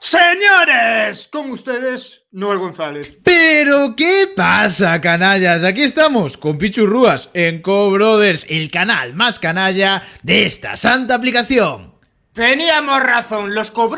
Señores, Como ustedes, Noel González. Pero, ¿qué pasa, canallas? Aquí estamos con Rúas en co el canal más canalla de esta santa aplicación. Teníamos razón, los co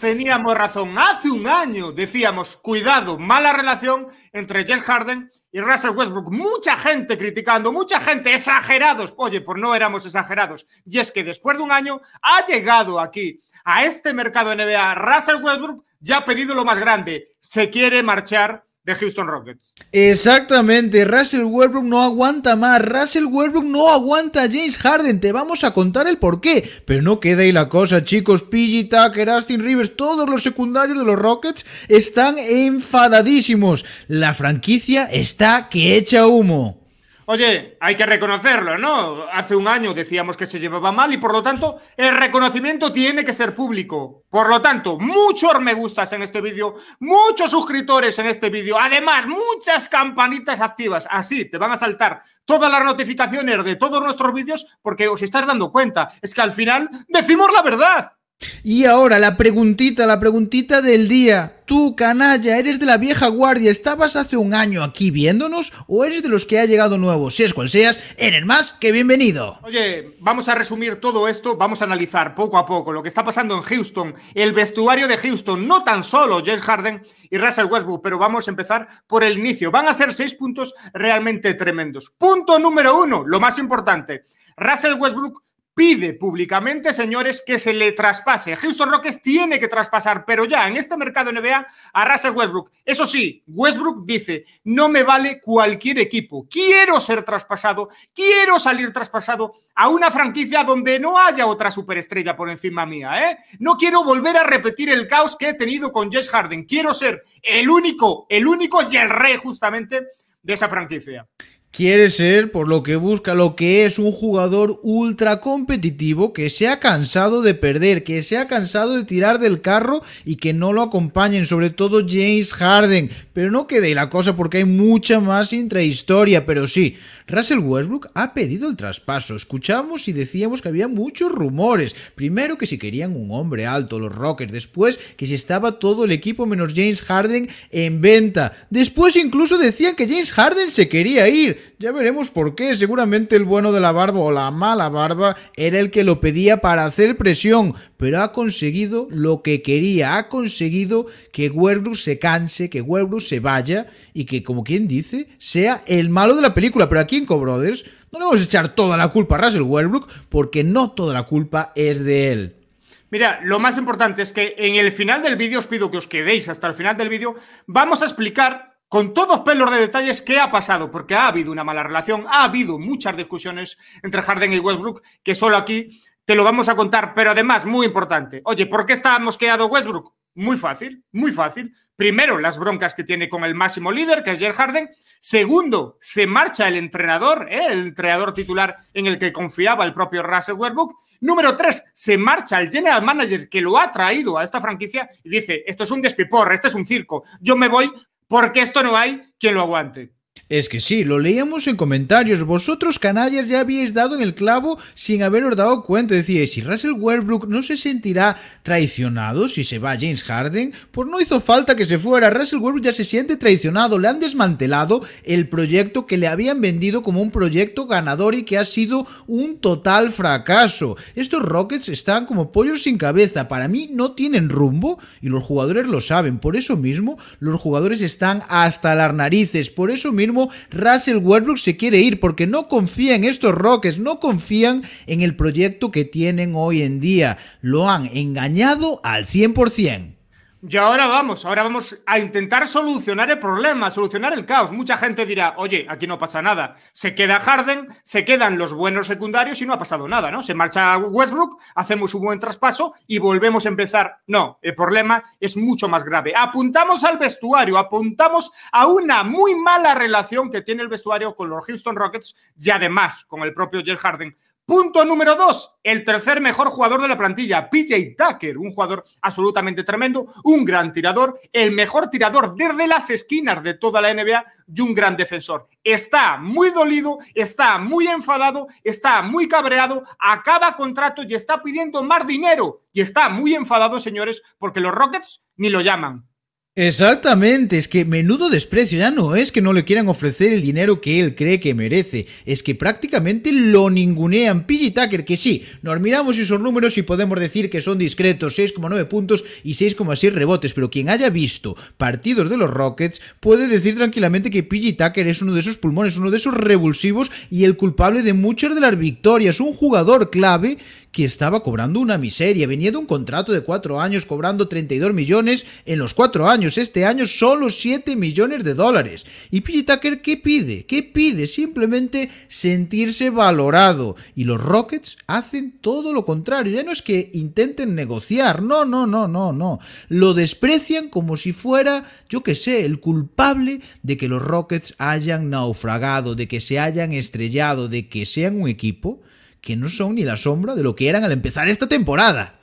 teníamos razón. Hace un año decíamos, cuidado, mala relación entre Jeff Harden y Russell Westbrook. Mucha gente criticando, mucha gente exagerados. Oye, pues no éramos exagerados. Y es que después de un año ha llegado aquí a este mercado NBA. Russell Westbrook ya ha pedido lo más grande, se quiere marchar de Houston Rockets. Exactamente, Russell Westbrook no aguanta más, Russell Westbrook no aguanta James Harden, te vamos a contar el porqué, pero no queda ahí la cosa, chicos, PG Tucker, Austin Rivers, todos los secundarios de los Rockets están enfadadísimos, la franquicia está que echa humo. Oye, hay que reconocerlo, ¿no? Hace un año decíamos que se llevaba mal y por lo tanto el reconocimiento tiene que ser público. Por lo tanto, muchos me gustas en este vídeo, muchos suscriptores en este vídeo, además muchas campanitas activas. Así te van a saltar todas las notificaciones de todos nuestros vídeos porque os estás dando cuenta. Es que al final decimos la verdad. Y ahora la preguntita, la preguntita del día. Tú, canalla, ¿eres de la vieja guardia? ¿Estabas hace un año aquí viéndonos o eres de los que ha llegado nuevo? Si es cual seas, eres más que bienvenido. Oye, vamos a resumir todo esto, vamos a analizar poco a poco lo que está pasando en Houston, el vestuario de Houston, no tan solo James Harden y Russell Westbrook, pero vamos a empezar por el inicio. Van a ser seis puntos realmente tremendos. Punto número uno, lo más importante. Russell Westbrook pide públicamente, señores, que se le traspase. Houston Rockets tiene que traspasar, pero ya en este mercado NBA a Russell Westbrook. Eso sí, Westbrook dice, no me vale cualquier equipo. Quiero ser traspasado, quiero salir traspasado a una franquicia donde no haya otra superestrella por encima mía. ¿eh? No quiero volver a repetir el caos que he tenido con Jess Harden. Quiero ser el único, el único y el rey justamente de esa franquicia. Quiere ser, por lo que busca, lo que es un jugador ultra competitivo que se ha cansado de perder, que se ha cansado de tirar del carro y que no lo acompañen, sobre todo James Harden. Pero no quede la cosa porque hay mucha más intrahistoria, pero sí, Russell Westbrook ha pedido el traspaso. Escuchamos y decíamos que había muchos rumores. Primero que si querían un hombre alto, los Rockers, Después que si estaba todo el equipo menos James Harden en venta. Después incluso decían que James Harden se quería ir. Ya veremos por qué. Seguramente el bueno de la barba o la mala barba era el que lo pedía para hacer presión, pero ha conseguido lo que quería. Ha conseguido que Werbrus se canse, que Werbrus se vaya y que, como quien dice, sea el malo de la película. Pero aquí en Co-Brothers no le vamos a echar toda la culpa a Russell Westbrook porque no toda la culpa es de él. Mira, lo más importante es que en el final del vídeo, os pido que os quedéis hasta el final del vídeo, vamos a explicar con todos pelos de detalles qué ha pasado, porque ha habido una mala relación, ha habido muchas discusiones entre Harden y Westbrook, que solo aquí te lo vamos a contar, pero además, muy importante, oye, ¿por qué está mosqueado Westbrook? Muy fácil, muy fácil. Primero, las broncas que tiene con el máximo líder, que es Jer Harden. Segundo, se marcha el entrenador, ¿eh? el entrenador titular en el que confiaba el propio Russell Westbrook. Número tres, se marcha el general manager que lo ha traído a esta franquicia y dice, esto es un despipor, esto es un circo, yo me voy porque esto no hay quien lo aguante. Es que sí, lo leíamos en comentarios. Vosotros, canallas, ya habíais dado en el clavo sin haberos dado cuenta. Decíais, si Russell Westbrook no se sentirá traicionado si se va James Harden, pues no hizo falta que se fuera. Russell Westbrook ya se siente traicionado. Le han desmantelado el proyecto que le habían vendido como un proyecto ganador y que ha sido un total fracaso. Estos Rockets están como pollos sin cabeza. Para mí no tienen rumbo y los jugadores lo saben. Por eso mismo, los jugadores están hasta las narices. Por eso mismo, mismo Russell Westbrook se quiere ir porque no confía en estos roques, no confían en el proyecto que tienen hoy en día. Lo han engañado al 100%. Y ahora vamos, ahora vamos a intentar solucionar el problema, solucionar el caos. Mucha gente dirá, oye, aquí no pasa nada. Se queda Harden, se quedan los buenos secundarios y no ha pasado nada, ¿no? Se marcha Westbrook, hacemos un buen traspaso y volvemos a empezar. No, el problema es mucho más grave. Apuntamos al vestuario, apuntamos a una muy mala relación que tiene el vestuario con los Houston Rockets y además con el propio Jeff Harden. Punto número dos, el tercer mejor jugador de la plantilla, PJ Tucker, un jugador absolutamente tremendo, un gran tirador, el mejor tirador desde las esquinas de toda la NBA y un gran defensor. Está muy dolido, está muy enfadado, está muy cabreado, acaba contrato y está pidiendo más dinero. Y está muy enfadado, señores, porque los Rockets ni lo llaman. Exactamente, es que menudo desprecio, ya no es que no le quieran ofrecer el dinero que él cree que merece, es que prácticamente lo ningunean. PG Tucker, que sí, nos miramos esos números y podemos decir que son discretos, 6,9 puntos y 6,6 rebotes, pero quien haya visto partidos de los Rockets puede decir tranquilamente que PG Tucker es uno de esos pulmones, uno de esos revulsivos y el culpable de muchas de las victorias, un jugador clave que estaba cobrando una miseria. Venía de un contrato de cuatro años cobrando 32 millones en los cuatro años. Este año solo 7 millones de dólares. ¿Y PJ Tucker qué pide? ¿Qué pide? Simplemente sentirse valorado. Y los Rockets hacen todo lo contrario. Ya no es que intenten negociar. No, no, no, no, no. Lo desprecian como si fuera, yo qué sé, el culpable de que los Rockets hayan naufragado, de que se hayan estrellado, de que sean un equipo que no son ni la sombra de lo que eran al empezar esta temporada.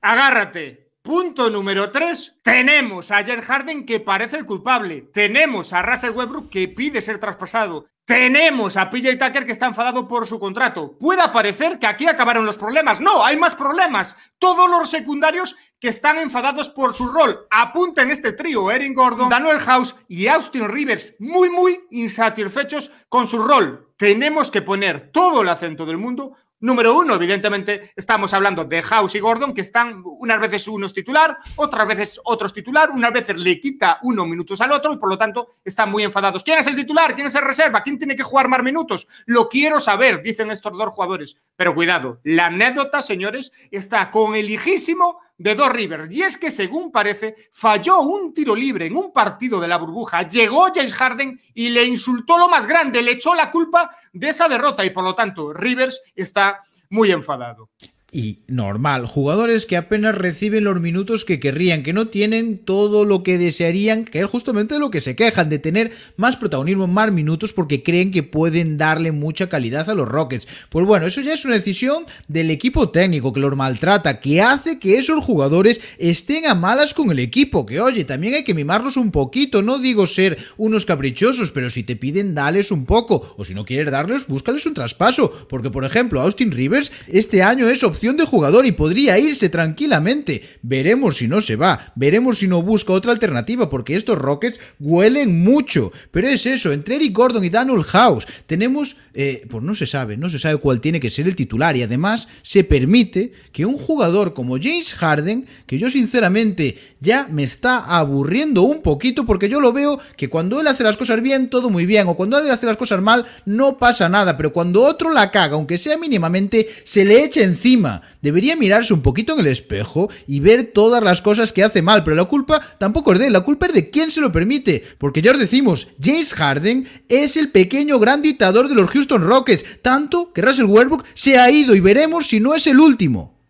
Agárrate. Punto número 3. Tenemos a Jed Harden que parece el culpable. Tenemos a Russell Westbrook que pide ser traspasado. Tenemos a PJ Tucker que está enfadado por su contrato. Puede parecer que aquí acabaron los problemas. No, hay más problemas. Todos los secundarios que están enfadados por su rol. Apunten este trío, Erin Gordon, Daniel House y Austin Rivers, muy, muy insatisfechos con su rol. Tenemos que poner todo el acento del mundo Número uno, evidentemente, estamos hablando de House y Gordon, que están unas veces uno titular, otras veces otro titular, unas veces le quita unos minutos al otro y por lo tanto están muy enfadados. ¿Quién es el titular? ¿Quién es el reserva? ¿Quién tiene que jugar más minutos? Lo quiero saber, dicen estos dos jugadores. Pero cuidado, la anécdota, señores, está con el hijísimo de dos Rivers. Y es que, según parece, falló un tiro libre en un partido de la burbuja. Llegó James Harden y le insultó lo más grande, le echó la culpa de esa derrota y por lo tanto Rivers está muy enfadado y normal. Jugadores que apenas reciben los minutos que querrían, que no tienen todo lo que desearían, que es justamente lo que se quejan, de tener más protagonismo, más minutos, porque creen que pueden darle mucha calidad a los Rockets. Pues bueno, eso ya es una decisión del equipo técnico que los maltrata, que hace que esos jugadores estén a malas con el equipo, que oye, también hay que mimarlos un poquito, no digo ser unos caprichosos, pero si te piden, dales un poco, o si no quieres darles, búscales un traspaso, porque por ejemplo, Austin Rivers este año es opcional de jugador y podría irse tranquilamente. Veremos si no se va, veremos si no busca otra alternativa, porque estos Rockets huelen mucho. Pero es eso, entre Eric Gordon y Daniel House tenemos eh, pues no se sabe, no se sabe cuál tiene que ser el titular. Y además se permite que un jugador como James Harden, que yo sinceramente ya me está aburriendo un poquito, porque yo lo veo que cuando él hace las cosas bien, todo muy bien, o cuando él hace las cosas mal, no pasa nada, pero cuando otro la caga, aunque sea mínimamente, se le echa encima. Debería mirarse un poquito en el espejo y ver todas las cosas que hace mal, pero la culpa tampoco es de él, la culpa es de quién se lo permite, porque ya os decimos, James Harden es el pequeño gran dictador de los Houston Rockets, tanto que Russell Westbrook se ha ido y veremos si no es el último.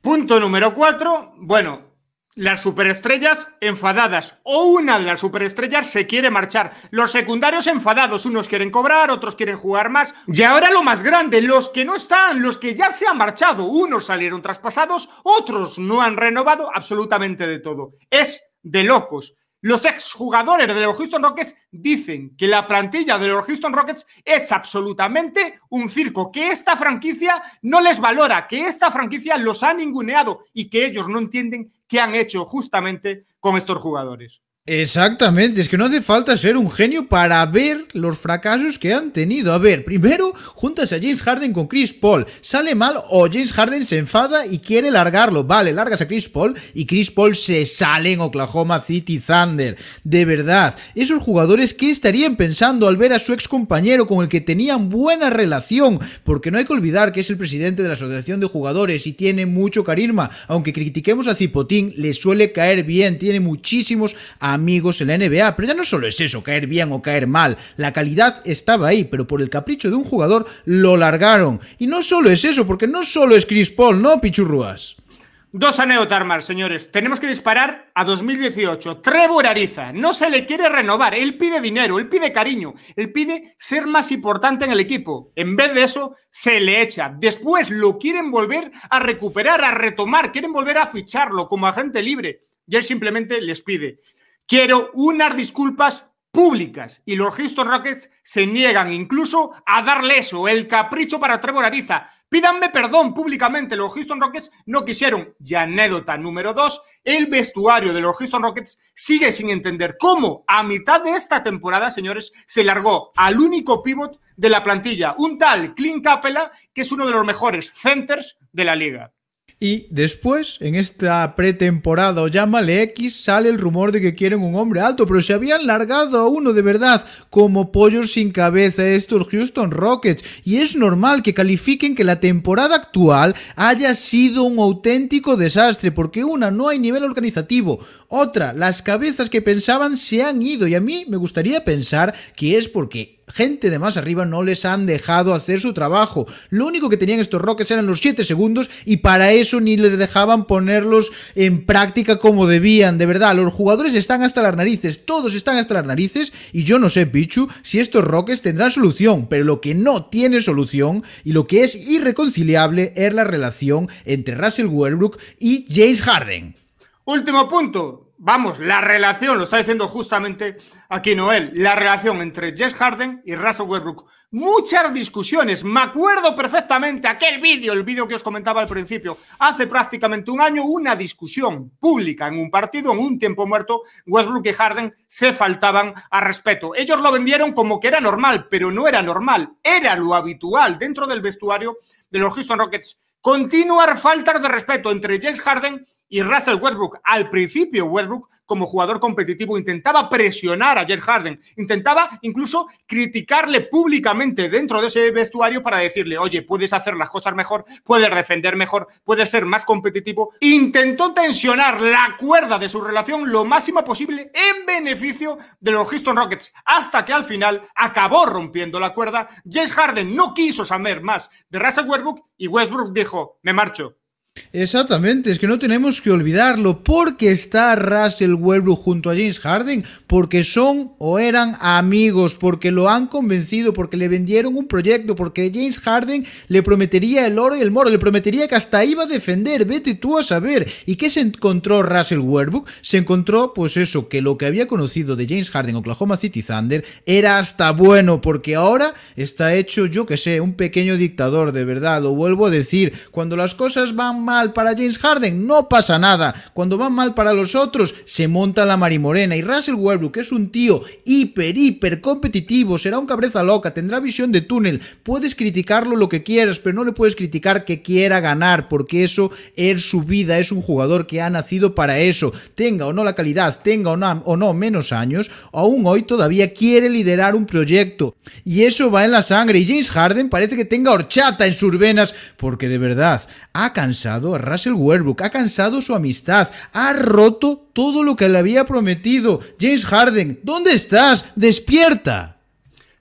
Punto número 4. Bueno, las superestrellas enfadadas o una de las superestrellas se quiere marchar. Los secundarios enfadados, unos quieren cobrar, otros quieren jugar más. Y ahora lo más grande, los que no están, los que ya se han marchado, unos salieron traspasados, otros no han renovado absolutamente de todo. Es de locos. Los exjugadores de los Houston Rockets dicen que la plantilla de los Houston Rockets es absolutamente un circo, que esta franquicia no les valora, que esta franquicia los ha ninguneado y que ellos no entienden qué han hecho justamente con estos jugadores. Exactamente, es que no hace falta ser un genio para ver los fracasos que han tenido. A ver, primero juntas a James Harden con Chris Paul, sale mal o James Harden se enfada y quiere largarlo. Vale, largas a Chris Paul y Chris Paul se sale en Oklahoma City Thunder. De verdad, esos jugadores que estarían pensando al ver a su ex compañero con el que tenían buena relación, porque no hay que olvidar que es el presidente de la Asociación de Jugadores y tiene mucho carisma. Aunque critiquemos a Zipotín, le suele caer bien, tiene muchísimos amigos en la NBA. Pero ya no solo es eso, caer bien o caer mal. La calidad estaba ahí, pero por el capricho de un jugador lo largaron. Y no solo es eso, porque no solo es Chris Paul, ¿no, Pichurruas? Dos anécdotas más, señores. Tenemos que disparar a 2018. Trevor Ariza no se le quiere renovar. Él pide dinero, él pide cariño, él pide ser más importante en el equipo. En vez de eso, se le echa. Después lo quieren volver a recuperar, a retomar, quieren volver a ficharlo como agente libre. Y él simplemente les pide. Quiero unas disculpas públicas y los Houston Rockets se niegan incluso a darle eso, el capricho para Trevor Ariza. Pídanme perdón públicamente, los Houston Rockets no quisieron. Y anécdota número dos, el vestuario de los Houston Rockets sigue sin entender cómo a mitad de esta temporada, señores, se largó al único pivot de la plantilla, un tal Clint Capela, que es uno de los mejores centers de la liga. Y después, en esta pretemporada o llámale X, sale el rumor de que quieren un hombre alto, pero se habían largado a uno de verdad, como pollos sin cabeza estos Houston Rockets. Y es normal que califiquen que la temporada actual haya sido un auténtico desastre, porque una, no hay nivel organizativo, otra, las cabezas que pensaban se han ido, y a mí me gustaría pensar que es porque gente de más arriba no les han dejado hacer su trabajo. Lo único que tenían estos roques eran los 7 segundos y para eso ni les dejaban ponerlos en práctica como debían. De verdad, los jugadores están hasta las narices, todos están hasta las narices y yo no sé, Pichu, si estos roques tendrán solución, pero lo que no tiene solución y lo que es irreconciliable es la relación entre Russell Westbrook y James Harden. Último punto, vamos, la relación, lo está diciendo justamente aquí Noel, la relación entre Jess Harden y Russell Westbrook. Muchas discusiones, me acuerdo perfectamente aquel vídeo, el vídeo que os comentaba al principio, hace prácticamente un año una discusión pública en un partido, en un tiempo muerto, Westbrook y Harden se faltaban a respeto. Ellos lo vendieron como que era normal, pero no era normal, era lo habitual dentro del vestuario de los Houston Rockets. Continuar faltas de respeto entre James Harden y Russell Westbrook. Al principio, Westbrook, como jugador competitivo, intentaba presionar a Jared Harden, intentaba incluso criticarle públicamente dentro de ese vestuario para decirle, oye, puedes hacer las cosas mejor, puedes defender mejor, puedes ser más competitivo. Intentó tensionar la cuerda de su relación lo máximo posible en beneficio de los Houston Rockets, hasta que al final acabó rompiendo la cuerda. James Harden no quiso saber más de Russell Westbrook y Westbrook dijo, me marcho, Exactamente, es que no tenemos que olvidarlo, porque está Russell Westbrook junto a James Harden, porque son o eran amigos, porque lo han convencido, porque le vendieron un proyecto, porque James Harden le prometería el oro y el moro, le prometería que hasta iba a defender, vete tú a saber. ¿Y qué se encontró Russell Westbrook? Se encontró pues eso, que lo que había conocido de James Harden Oklahoma City Thunder era hasta bueno, porque ahora está hecho, yo que sé, un pequeño dictador, de verdad, lo vuelvo a decir, cuando las cosas van mal para James Harden, no pasa nada. Cuando van mal para los otros, se monta la marimorena. Y Russell Westbrook es un tío hiper, hiper competitivo, será un cabreza loca, tendrá visión de túnel. Puedes criticarlo lo que quieras, pero no le puedes criticar que quiera ganar, porque eso es su vida, es un jugador que ha nacido para eso. Tenga o no la calidad, tenga o o no menos años, aún hoy todavía quiere liderar un proyecto. Y eso va en la sangre. Y James Harden parece que tenga horchata en sus venas, porque de verdad ha cansado a Russell Westbrook, ha cansado su amistad, ha roto todo lo que le había prometido. James Harden, ¿dónde estás? Despierta.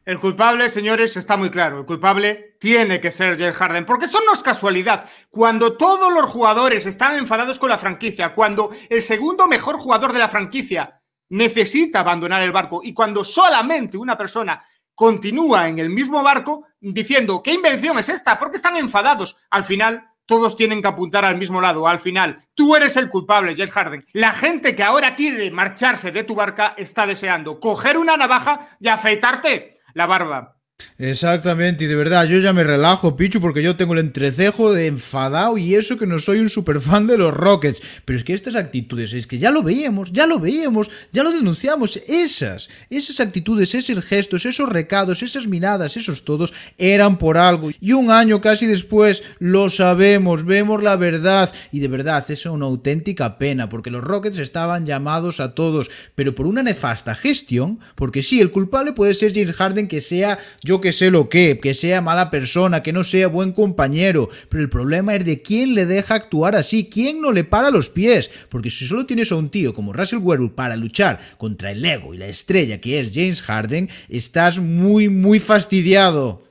El culpable, señores, está muy claro. El culpable tiene que ser James Harden, porque esto no es casualidad. Cuando todos los jugadores están enfadados con la franquicia, cuando el segundo mejor jugador de la franquicia necesita abandonar el barco y cuando solamente una persona continúa en el mismo barco diciendo, ¿qué invención es esta? ¿Por qué están enfadados? Al final todos tienen que apuntar al mismo lado. Al final, tú eres el culpable, Jeff Harden. La gente que ahora quiere marcharse de tu barca está deseando coger una navaja y afeitarte la barba. Exactamente, y de verdad, yo ya me relajo, Pichu, porque yo tengo el entrecejo de enfadado y eso que no soy un superfan de los Rockets. Pero es que estas actitudes, es que ya lo veíamos, ya lo veíamos, ya lo denunciamos. Esas, esas actitudes, esos gestos, esos recados, esas miradas, esos todos, eran por algo. Y un año casi después lo sabemos, vemos la verdad. Y de verdad, es una auténtica pena, porque los Rockets estaban llamados a todos, pero por una nefasta gestión, porque sí, el culpable puede ser James Harden que sea yo que sé lo que, que sea mala persona, que no sea buen compañero, pero el problema es de quién le deja actuar así, quién no le para los pies, porque si solo tienes a un tío como Russell Westbrook para luchar contra el ego y la estrella que es James Harden, estás muy muy fastidiado.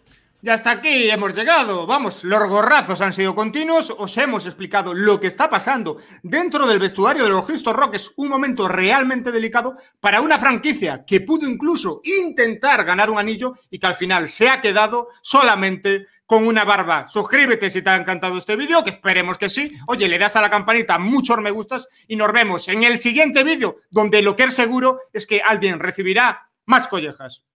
Ya hasta aquí hemos llegado. Vamos, los gorrazos han sido continuos. Os hemos explicado lo que está pasando dentro del vestuario de los Houston Rockets. Un momento realmente delicado para una franquicia que pudo incluso intentar ganar un anillo y que al final se ha quedado solamente con una barba. Suscríbete si te ha encantado este vídeo, que esperemos que sí. Oye, le das a la campanita muchos me gustas y nos vemos en el siguiente vídeo, donde lo que es seguro es que alguien recibirá más collejas.